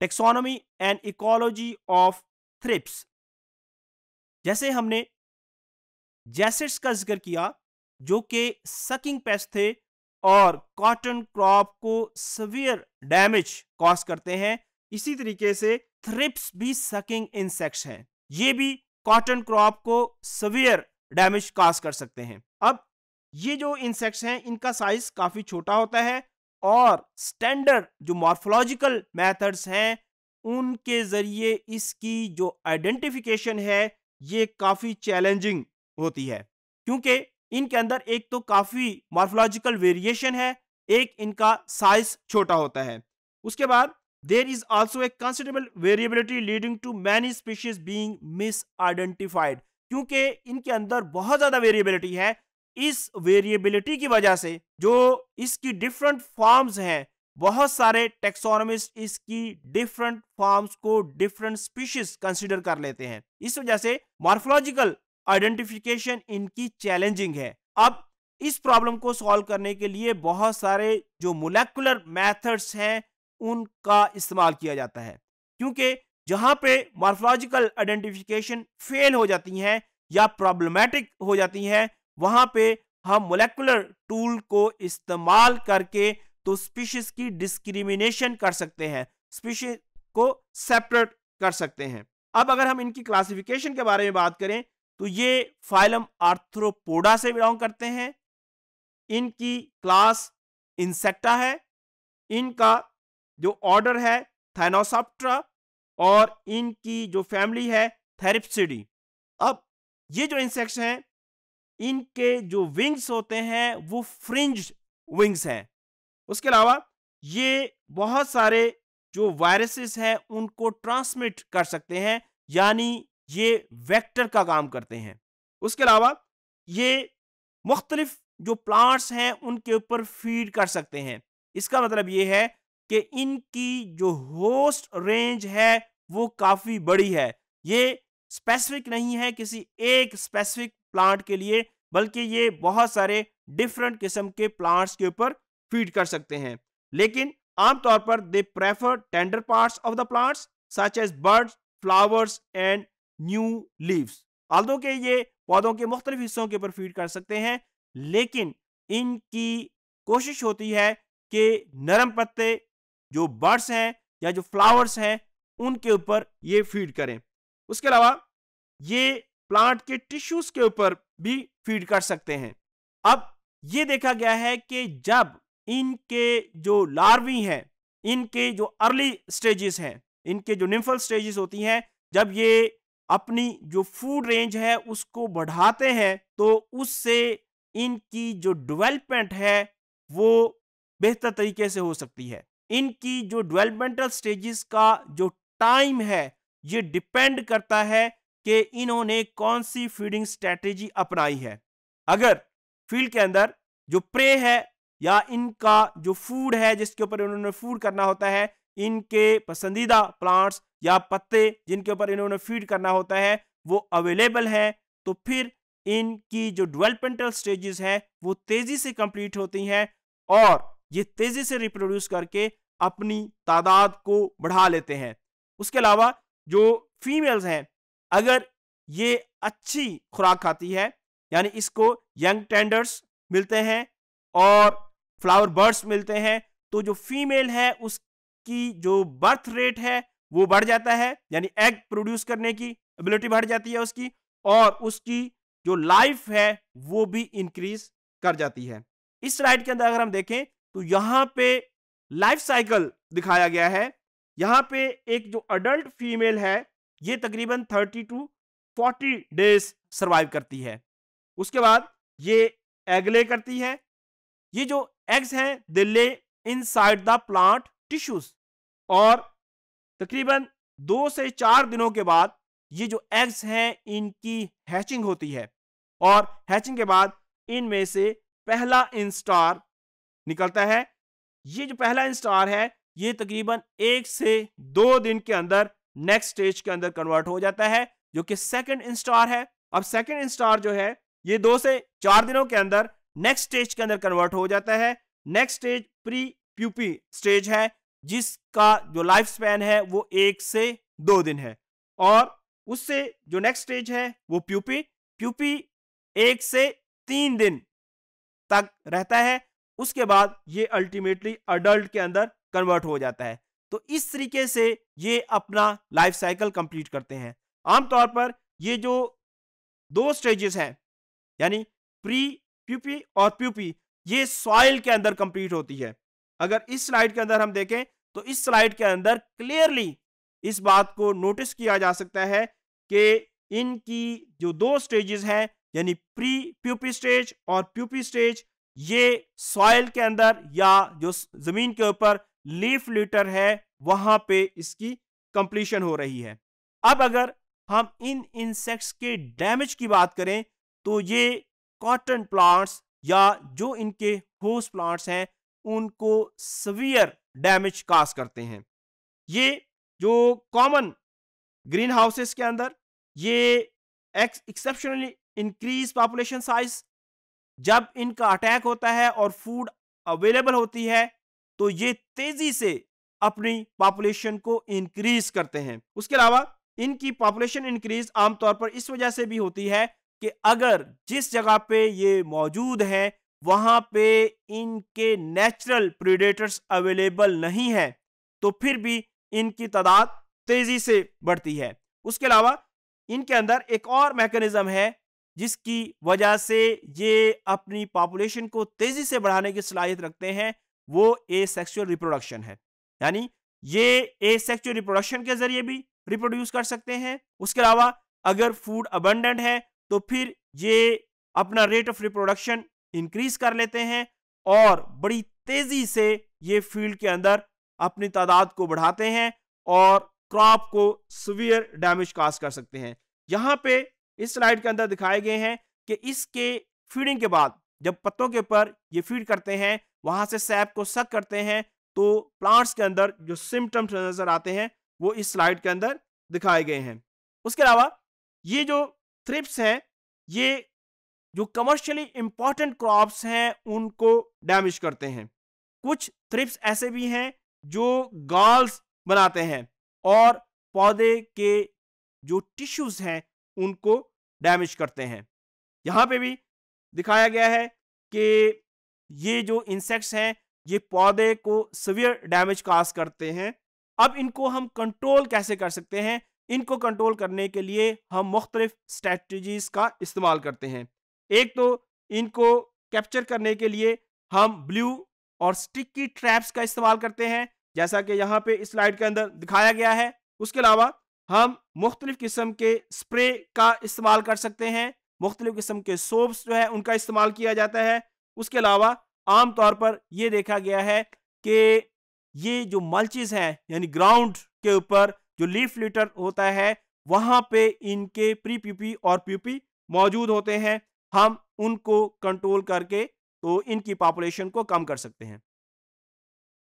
taxonomy and ecology of thrips जैसे हमने जैसेट्स का जिक्र किया जो कि सकिंग पेस थे और कॉटन क्रॉप को सवियर डैमेज कॉज करते हैं इसी तरीके से थ्रिप्स भी सकिंग इंसेक्ट्स हैं ये भी कॉटन क्रॉप को सवियर डैमेज कॉज कर सकते हैं अब ये जो इंसेक्ट्स हैं इनका साइज काफ़ी छोटा होता है और स्टैंडर्ड जो मॉर्फोलॉजिकल मेथड्स हैं उनके ज़रिए इसकी जो आइडेंटिफिकेशन है ये काफ़ी चैलेंजिंग होती है क्योंकि इनके अंदर एक तो काफ़ी मॉर्फोलॉजिकल वेरिएशन है एक इनका साइज छोटा होता है उसके बाद there is also a considerable variability leading to many species being misidentified क्योंकि इनके अंदर बहुत ज़्यादा वेरिएबिलिटी है इस वेरिएबिलिटी की वजह से जो इसकी डिफरेंट फॉर्म्स हैं बहुत सारे टेक्सोनोमिस्ट इसकी डिफरेंट फॉर्म्स को डिफरेंट स्पीशीज कंसिडर कर लेते हैं इस वजह से मार्फोलॉजिकल आइडेंटिफिकेशन इनकी चैलेंजिंग है अब इस प्रॉब्लम को सॉल्व करने के लिए बहुत सारे जो मोलेकुलर मेथड्स हैं उनका इस्तेमाल किया जाता है क्योंकि जहां पे मार्फोलॉजिकल आइडेंटिफिकेशन फेल हो जाती हैं या प्रॉब्लमेटिक हो जाती हैं वहां पे हम मोलेकुलर टूल को इस्तेमाल करके तो स्पीशीज की डिस्क्रिमिनेशन कर सकते हैं स्पीशीज को सेपरेट कर सकते हैं अब अगर हम इनकी क्लासिफिकेशन के बारे में बात करें तो ये फाइलम आर्थ्रोपोडा से बिलोंग करते हैं इनकी क्लास इंसेक्टा है इनका जो ऑर्डर है थाइनोसॉप्ट्रा और इनकी जो फैमिली है थेरिप्सिडी अब ये जो इंसेक्ट्स हैं इनके जो विंग्स होते हैं वो फ्रिंज विंग्स हैं उसके अलावा ये बहुत सारे जो वायरसेस हैं उनको ट्रांसमिट कर सकते हैं यानी ये वेक्टर का काम करते हैं उसके अलावा ये मुख्तलिफ जो प्लांट्स हैं उनके ऊपर फीड कर सकते हैं इसका मतलब ये है कि इनकी जो होस्ट रेंज है वो काफ़ी बड़ी है ये स्पेसिफिक नहीं है किसी एक स्पेसिफिक प्लांट के लिए बल्कि ये बहुत सारे डिफरेंट किस्म के प्लांट्स के ऊपर फीड कर सकते हैं लेकिन आमतौर पर they prefer tender parts of the plants such as buds flowers and new leaves although के ये पौधों के मुख्तलिफ हिस्सों के ऊपर फीड कर सकते हैं लेकिन इनकी कोशिश होती है कि नरम पत्ते जो बर्ड्स हैं या जो फ्लावर्स हैं उनके ऊपर ये फीड करें उसके अलावा ये प्लांट के टिश्यूज के ऊपर भी फीड कर सकते हैं अब ये देखा गया है कि जब इनके जो लार्वी हैं इनके जो अर्ली स्टेजेस हैं इनके जो निम्फल स्टेजेस होती हैं जब ये अपनी जो फूड रेंज है उसको बढ़ाते हैं तो उससे इनकी जो डेवलपमेंट है वो बेहतर तरीके से हो सकती है इनकी जो डेवलपमेंटल स्टेजेस का जो टाइम है ये डिपेंड करता है कि इन्होंने कौन सी फीडिंग स्ट्रेटेजी अपनाई है अगर फील्ड के अंदर जो प्रे है या इनका जो फूड है जिसके ऊपर इन्होंने फूड करना होता है इनके पसंदीदा प्लांट्स या पत्ते जिनके ऊपर इन्होंने फीड करना होता है वो अवेलेबल हैं तो फिर इनकी जो डेवलपमेंटल स्टेजेस हैं वो तेज़ी से कंप्लीट होती हैं और ये तेज़ी से रिप्रोड्यूस करके अपनी तादाद को बढ़ा लेते हैं उसके अलावा जो फीमेल्स हैं अगर ये अच्छी खुराक खाती है यानी इसको यंग टेंडर्स मिलते हैं और फ्लावर बर्ड्स मिलते हैं तो जो फीमेल है उसकी जो बर्थ रेट है वो बढ़ जाता है यानी एग प्रोड्यूस करने की एबिलिटी बढ़ जाती है उसकी और उसकी जो लाइफ है वो भी इंक्रीज कर जाती है इस राइड के अंदर अगर हम देखें तो यहाँ पे लाइफ साइकिल दिखाया गया है यहाँ पे एक जो अडल्ट फीमेल है ये तकरीबन thirty to forty days survive करती है उसके बाद ये एग ले करती है ये जो एग्स हैं they lay inside the plant tissues और तकरीबन दो से चार दिनों के बाद ये जो एग्स हैं इनकी हैचिंग होती है और हैचिंग के बाद इनमें से पहला इंस्टार निकलता है ये जो पहला इंस्टार है ये तकरीबन एक से दो दिन के अंदर नेक्स्ट स्टेज के अंदर कन्वर्ट हो जाता है जो कि सेकंड इंस्टार है अब सेकंड इंस्टार जो है ये दो से चार दिनों के अंदर नेक्स्ट स्टेज के अंदर कन्वर्ट हो जाता है next stage pre pupae stage है जिसका जो लाइफ स्पैन है वो एक से दो दिन है और उससे जो नेक्स्ट स्टेज है वो प्यूपी प्यूपी एक से तीन दिन तक रहता है उसके बाद ये अल्टीमेटली अडल्ट के अंदर कन्वर्ट हो जाता है तो इस तरीके से ये अपना लाइफ साइकिल कंप्लीट करते हैं आमतौर पर ये जो दो स्टेजेस हैं यानी प्री प्यूपी और प्यूपी ये सॉइल के अंदर कंप्लीट होती है अगर इस स्लाइड के अंदर हम देखें तो इस स्लाइड के अंदर क्लियरली इस बात को नोटिस किया जा सकता है कि इनकी जो दो स्टेजेस हैं यानी प्री प्यूपी स्टेज और प्यूपी स्टेज ये सॉइल के अंदर या जो ज़मीन के ऊपर लीफ लेटर है वहां पे इसकी कंप्लीशन हो रही है अब अगर हम इन इंसेक्ट्स के डैमेज की बात करें तो ये कॉटन प्लांट्स या जो इनके होस्ट प्लांट्स हैं उनको सवियर डैमेज कास करते हैं ये जो कॉमन ग्रीन हाउसेस के अंदर ये एक्सेप्शनली इंक्रीज पॉपुलेशन साइज जब इनका अटैक होता है और फूड अवेलेबल होती है तो ये तेजी से अपनी पॉपुलेशन को इंक्रीज करते हैं उसके अलावा इनकी पॉपुलेशन इंक्रीज आमतौर पर इस वजह से भी होती है कि अगर जिस जगह पे ये मौजूद हैं वहां पे इनके नेचुरल प्रीडेटर्स अवेलेबल नहीं है तो फिर भी इनकी तादाद तेजी से बढ़ती है उसके अलावा इनके अंदर एक और मैकेनिज्म है जिसकी वजह से ये अपनी पॉपुलेशन को तेजी से बढ़ाने की सलाहियत रखते हैं वो ए सेक्सुअल रिप्रोडक्शन है यानी ये ए सेक्सुअल रिप्रोडक्शन के जरिए भी रिप्रोड्यूस कर सकते हैं उसके अलावा अगर फूड अबंडेंट है तो फिर ये अपना रेट ऑफ रिप्रोडक्शन इंक्रीज कर लेते हैं और बड़ी तेजी से ये फील्ड के अंदर अपनी तादाद को बढ़ाते हैं और क्रॉप को सुवियर डैमेज कास्ट कर सकते हैं यहाँ पे इस स्लाइड के अंदर दिखाए गए हैं कि इसके फीडिंग के बाद जब पत्तों के ऊपर ये फीड करते हैं वहां से सैप को सक करते हैं तो प्लांट्स के अंदर जो सिम्टम्स नजर आते हैं वो इस स्लाइड के अंदर दिखाए गए हैं उसके अलावा ये जो थ्रिप्स हैं ये जो कमर्शियली इम्पॉर्टेंट क्रॉप्स हैं उनको डैमेज करते हैं कुछ थ्रिप्स ऐसे भी हैं जो गॉल्स बनाते हैं और पौधे के जो टिश्यूज हैं उनको डैमेज करते हैं यहाँ पे भी दिखाया गया है कि ये जो इंसेक्ट्स हैं ये पौधे को सिवियर डैमेज काज करते हैं अब इनको हम कंट्रोल कैसे कर सकते हैं इनको कंट्रोल करने के लिए हम मुख्तलिफ स्ट्रेटजीज का इस्तेमाल करते हैं एक तो इनको कैप्चर करने के लिए हम ब्लू और स्टिकी ट्रैप्स का इस्तेमाल करते हैं जैसा कि यहाँ पे स्लाइड के अंदर दिखाया गया है उसके अलावा हम मुख्तलिफ़ किस्म के स्प्रे का इस्तेमाल कर सकते हैं मुख्तलिफ़ किस्म के सोप्स जो है उनका इस्तेमाल किया जाता है उसके अलावा आमतौर पर यह देखा गया है कि ये जो मल्चिस हैं यानी ग्राउंड के ऊपर जो लीफ लिटर होता है वहाँ पे इनके प्री प्यूपी और प्यूपी मौजूद होते हैं हम उनको कंट्रोल करके तो इनकी पॉपुलेशन को कम कर सकते हैं